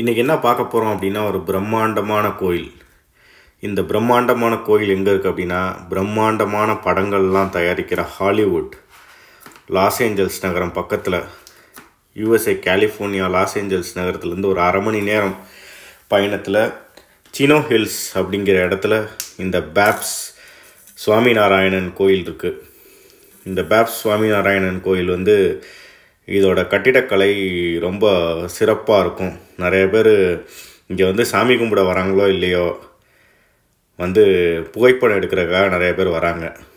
இன்றைக்கி என்ன பார்க்க போகிறோம் அப்படின்னா ஒரு பிரம்மாண்டமான கோயில் இந்த பிரம்மாண்டமான கோயில் எங்கே இருக்குது அப்படின்னா பிரம்மாண்டமான படங்கள்லாம் தயாரிக்கிற ஹாலிவுட் லாஸ் ஏஞ்சல்ஸ் நகரம் பக்கத்தில் யூஎஸ்ஏ கலிஃபோர்னியா லாஸ் ஏஞ்சல்ஸ் நகரத்துலேருந்து ஒரு அரை மணி நேரம் பயணத்தில் சினோ ஹில்ஸ் அப்படிங்கிற இடத்துல இந்த பேப்ஸ் சுவாமிநாராயணன் கோயில் இருக்குது இந்த பேப்ஸ் சுவாமிநாராயணன் கோயில் வந்து இதோட கட்டிடக்கலை ரொம்ப சிறப்பாக இருக்கும் நிறைய பேர் இங்கே வந்து சாமி கும்பிட வராங்களோ இல்லையோ வந்து புகைப்படம் எடுக்கிறக்காக நிறைய பேர் வராங்க